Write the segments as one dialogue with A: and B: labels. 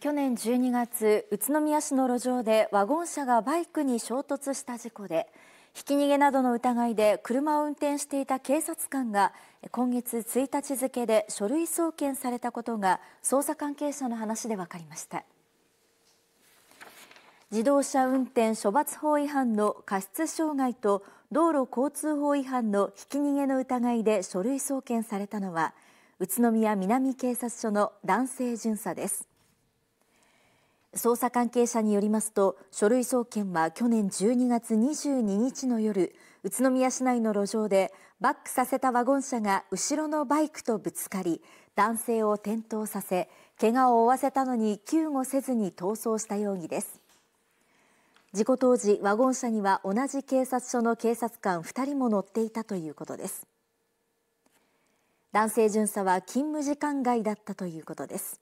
A: 去年12月宇都宮市の路上でワゴン車がバイクに衝突した事故でひき逃げなどの疑いで車を運転していた警察官が今月1日付で書類送検されたことが捜査関係者の話で分かりました自動車運転処罰法違反の過失傷害と道路交通法違反のひき逃げの疑いで書類送検されたのは宇都宮南警察署の男性巡査です捜査関係者によりますと書類送検は去年12月22日の夜宇都宮市内の路上でバックさせたワゴン車が後ろのバイクとぶつかり男性を転倒させ怪我を負わせたのに救護せずに逃走した容疑です事故当時ワゴン車には同じ警察署の警察官2人も乗っていたということです男性巡査は勤務時間外だったということです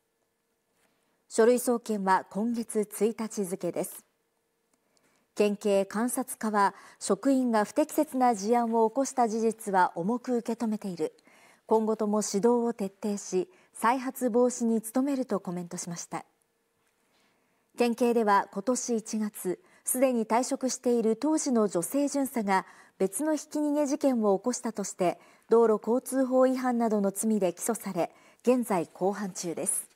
A: 書類送検は今月1日付です県警監察課は職員が不適切な事案を起こした事実は重く受け止めている今後とも指導を徹底し再発防止に努めるとコメントしました県警では今年1月すでに退職している当時の女性巡査が別のひき逃げ事件を起こしたとして道路交通法違反などの罪で起訴され現在公判中です